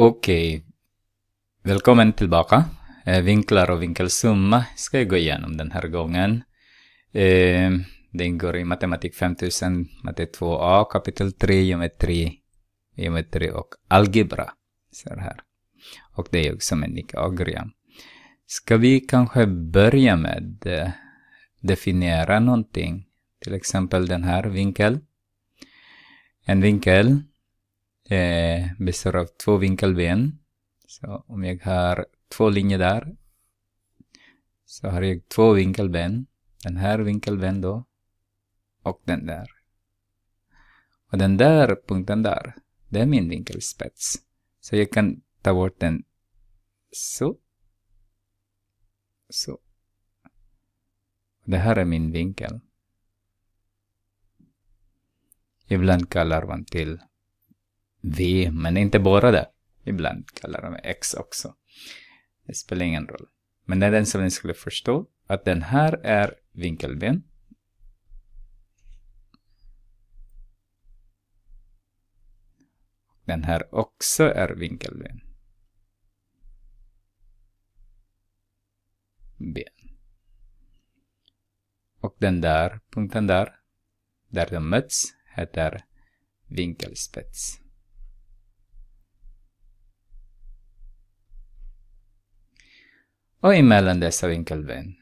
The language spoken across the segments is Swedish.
Okej. Välkommen tillbaka. Eh, vinklar och vinkelsumma ska jag gå igenom den här gången. Eh, det ingår i matematik 5000, matte 2a, kapitel 3, geometri, geometri och algebra. Så här. Och det är också menikagram. Ska vi kanske börja med att eh, definiera någonting? Till exempel den här vinkeln. En vinkel eh, består av två vinkelben. Så om jag har två linjer där så har jag två vinkelben. Den här vinkelben då och den där. Och den där punkten där, det är min vinkelspets. Så jag kan ta bort den så. Så. Det här är min vinkel. Ibland kallar man till V, men inte bara det. Ibland kallar de X också. Det spelar ingen roll. Men när den som ni skulle förstå att den här är vinkelben. Den här också är vinkelben. Ben. Och den där punkten där, där de möts, heter vinkelspets. Och emellan dessa vinkelben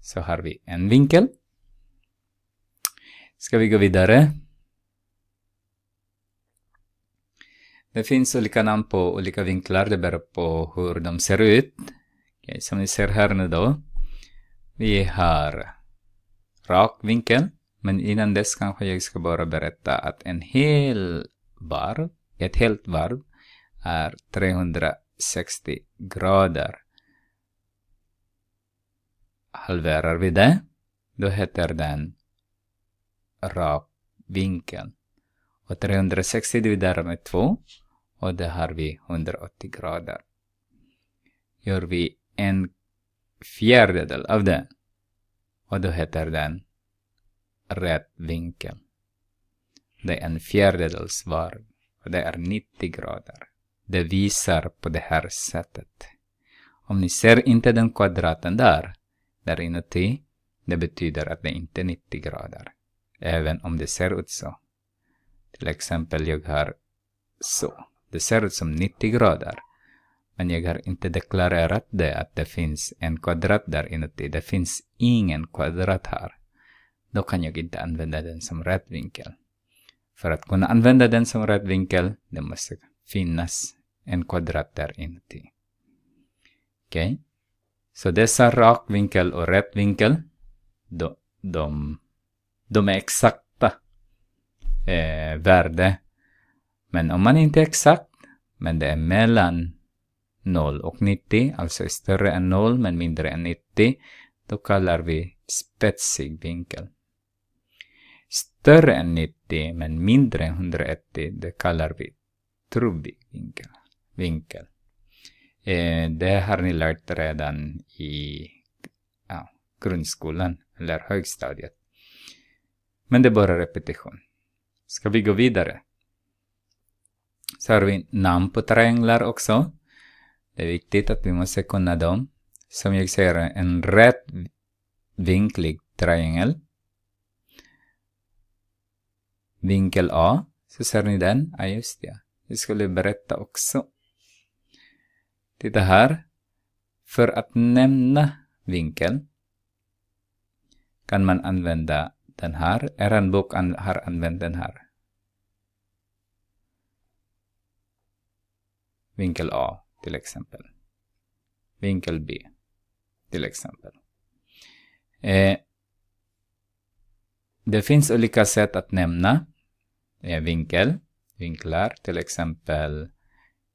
så har vi en vinkel. Ska vi gå vidare? Det finns olika namn på olika vinklar, det beror på hur de ser ut. Okay, som ni ser här nu då. Vi har rak vinkel, men innan dess kanske jag ska bara berätta att en hel varv, ett helt varv, är 360 grader halverar vi det, då heter den rak vinkel. Och 360 dividerar med 2 och det har vi 180 grader. Gör vi en fjärdedel av det och då heter den rätt vinkel. Det är en fjärdedels varv och det är 90 grader. Det visar på det här sättet. Om ni ser inte den kvadraten där där inuti, det betyder att det inte är 90 grader. Även om det ser ut så. Till exempel, jag har så. Det ser ut som 90 grader. Men jag har inte deklarerat det att det finns en kvadrat där inuti. Det finns ingen kvadrat här. Då kan jag inte använda den som vinkel. För att kunna använda den som rätt vinkel, det måste finnas en kvadrat där inuti. Okej? Okay? Så dessa rakvinkel och rättvinkel, de, de, de är exakta eh, värde. Men om man inte är exakt, men det är mellan 0 och 90, alltså större än 0 men mindre än 90, då kallar vi spetsig vinkel. Större än 90 men mindre än 180, det kallar vi trubbig vinkel. vinkel. Eh, det har ni lärt redan i ja, grundskolan eller högstadiet. Men det är bara repetition. Ska vi gå vidare? Så har vi namn på trianglar också. Det är viktigt att vi måste kunna dem. Som jag säger, en vinklig triangel. Vinkel A, så ser ni den? Ja, just det. Jag skulle berätta också Titta här. För att nämna vinkeln kan man använda den här. Er bok har använt den här. Vinkel A till exempel. Vinkel B till exempel. Eh, det finns olika sätt att nämna eh, vinkel, vinklar. Till exempel,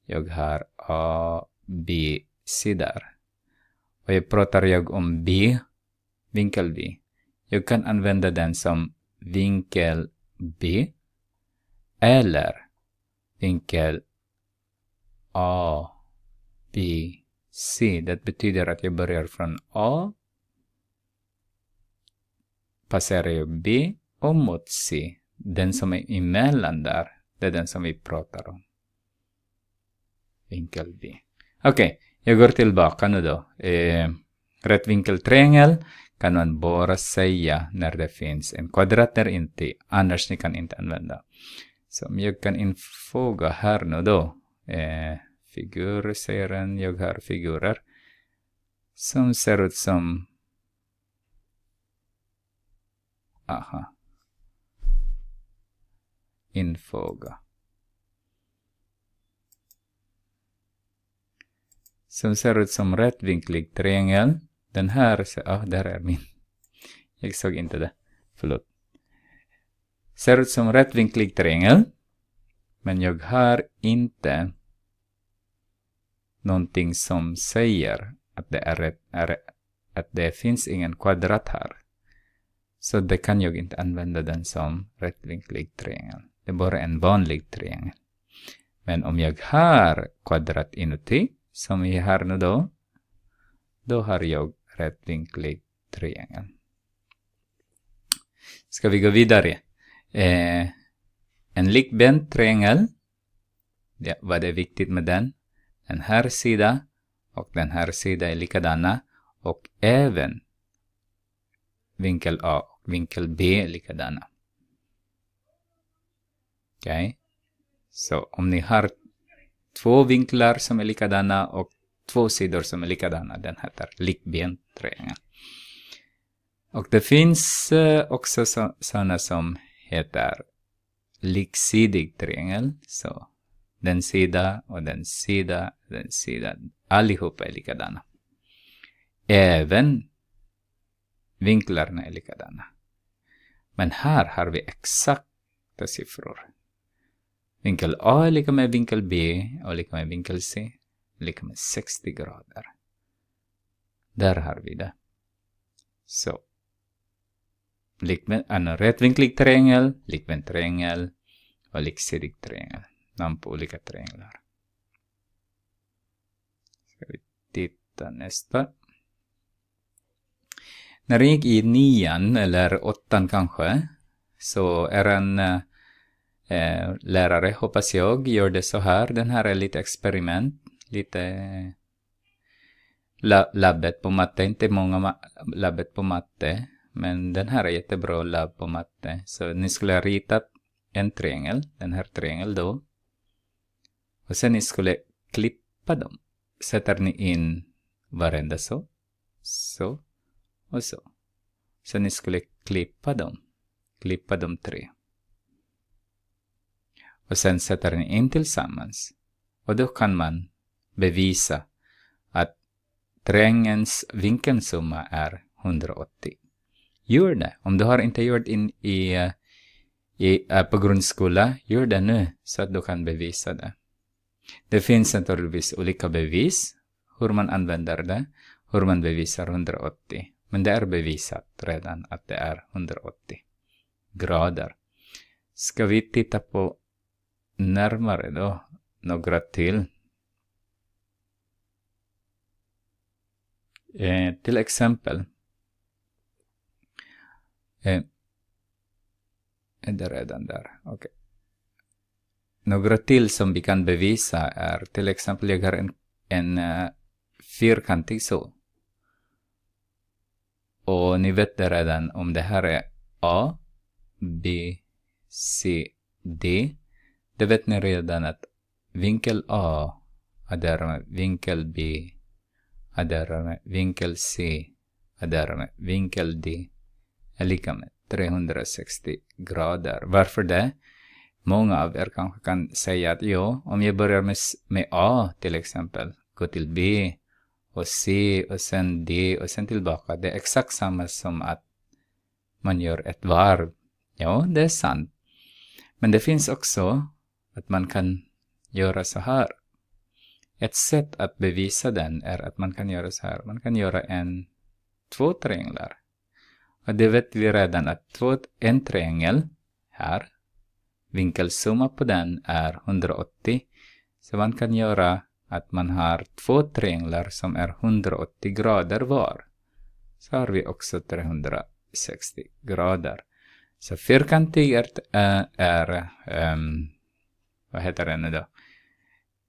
jag har A B, bisidar. Och jag pratar jag om B, vinkel B. Jag kan använda den som vinkel B eller vinkel A, B, C. Det betyder att jag börjar från A, passerar B och mot C. Den som är emellan där, det är den som vi pratar om. Vinkel B. Okej, okay, jag går tillbaka nu då. Eh, rättvinkeltriangel kan man bara säga när det finns en kvadrat där inte, annars ni kan inte använda. Så om jag kan infoga här nu då. Eh, figur säger den, jag har figurer som ser ut som... Aha. Infoga. som ser ut som rättvinklig triangel. Den här, ah, där är min. Jag såg inte det. Förlåt. Ser ut som rättvinklig triangel. Men jag har inte någonting som säger att det, är är, att det finns ingen kvadrat här. Så det kan jag inte använda den som rättvinklig triangel. Det är bara en vanlig triangel. Men om jag har kvadrat inuti som vi har nu då, då har jag rättvinklig triangel. Ska vi gå vidare? Eh, en likbent triangel. Ja, vad är viktigt med den? Den här sidan och den här sidan är likadana och även vinkel A och vinkel B är likadana. Okej? Okay. Så om ni har två vinklar som är likadana och två sidor som är likadana. Den heter likbent triangel. Och det finns eh, också sådana som heter liksidig triangel. Så den sida och den sida, den sida. Allihopa är likadana. Även vinklarna är likadana. Men här har vi exakta siffror. Vinkel A är lika med vinkel B och lika med vinkel C. Lika med 60 grader. Där har vi det. Så. Likven, en rätvinklig triangel, likven triangel och liksidig triangel. Namn på olika trianglar. Ska vi titta nästa. När jag gick i nian, eller åttan kanske, så är en eh, Eh, lärare, hoppas jag, gör det så här. Den här är lite experiment, lite labbet på matte. Inte många labbet på matte, men den här är jättebra labb på matte. Så ni skulle rita en triangel, den här triangeln då. Och sen ni skulle klippa dem. Sätter ni in varenda så, så och så. Sen ni skulle klippa dem, klippa de tre och sen sätter ni in tillsammans. Och då kan man bevisa att triangelns vinkelsumma är 180. Gör det. Om du har inte gjort in i, i, eh, på grundskola, gör det nu så att du kan bevisa det. Det finns naturligtvis olika bevis, hur man använder det, hur man bevisar 180. Men det är bevisat redan att det är 180 grader. Ska vi titta på närmare då, några till. Eh, till exempel. Eh, är det redan där? Okay. Några till som vi kan bevisa är till exempel, jag har en, en uh, fyrkantig sol. Och ni vet det redan om det här är A, B, C, D. Det vet ni redan att vinkel A är med vinkel B, är med vinkel C, är med vinkel D är lika med 360 grader. Varför det? Många av er kanske kan säga att jo, om jag börjar med, med A till exempel, gå till B och C och sen D och sen tillbaka. Det är exakt samma som att man gör ett varv. Ja, det är sant. Men det finns också att man kan göra så här. Ett sätt att bevisa den är att man kan göra så här. Man kan göra en, två trianglar. Och det vet vi redan att två, en triangel här, vinkelsumma på den är 180. Så man kan göra att man har två trianglar som är 180 grader var. Så har vi också 360 grader. Så fyrkantig eh, är, äh, är ähm, vad heter den nu då?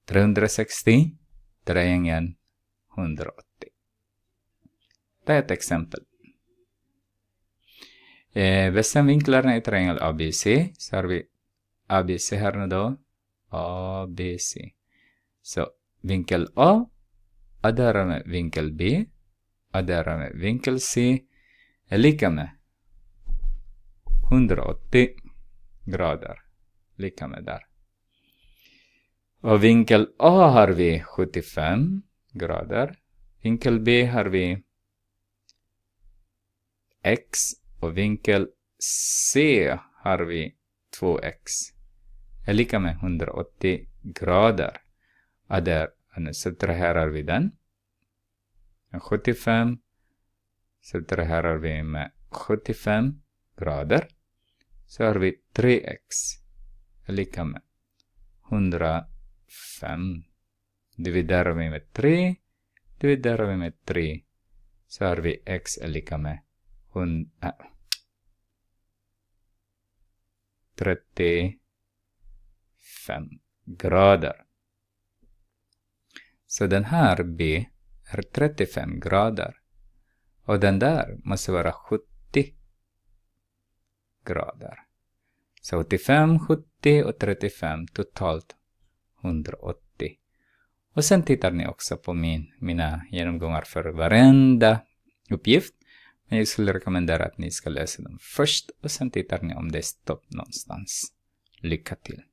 360 triangeln 180. Det är ett exempel. Eh, vinklarna i triangel ABC, så har vi ABC här nu då. ABC. Så vinkel A, och med vinkel B, och med vinkel C, är lika med 180 grader. Lika med där. Och vinkel A har vi 75 grader. Vinkel B har vi x och vinkel C har vi 2x. Det är lika med 180 grader. Och där nu subtraherar vi den. 75 subtraherar vi med 75 grader. Så har vi 3x Det är lika med 180 5. Dividerar vi med 3, dividerar vi med 3 så har vi x är lika med 100, äh, 35 grader. Så den här B är 35 grader och den där måste vara 70 grader. Så 85, 70 och 35 totalt 180. Och sen tittar ni också på min, mina genomgångar för varenda uppgift. Men jag skulle rekommendera att ni ska läsa dem först och sen tittar ni om det är stopp någonstans. Lycka till!